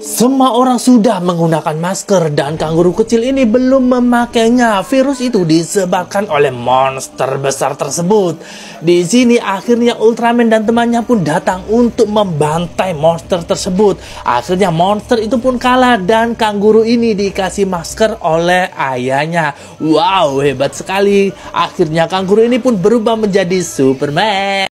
Semua orang sudah menggunakan masker dan kanguru kecil ini belum memakainya. Virus itu disebabkan oleh monster besar tersebut. Di sini akhirnya Ultraman dan temannya pun datang untuk membantai monster tersebut. Akhirnya monster itu pun kalah dan kanguru ini dikasih masker oleh ayahnya. Wow, hebat sekali. Akhirnya kanguru ini pun berubah menjadi Superman.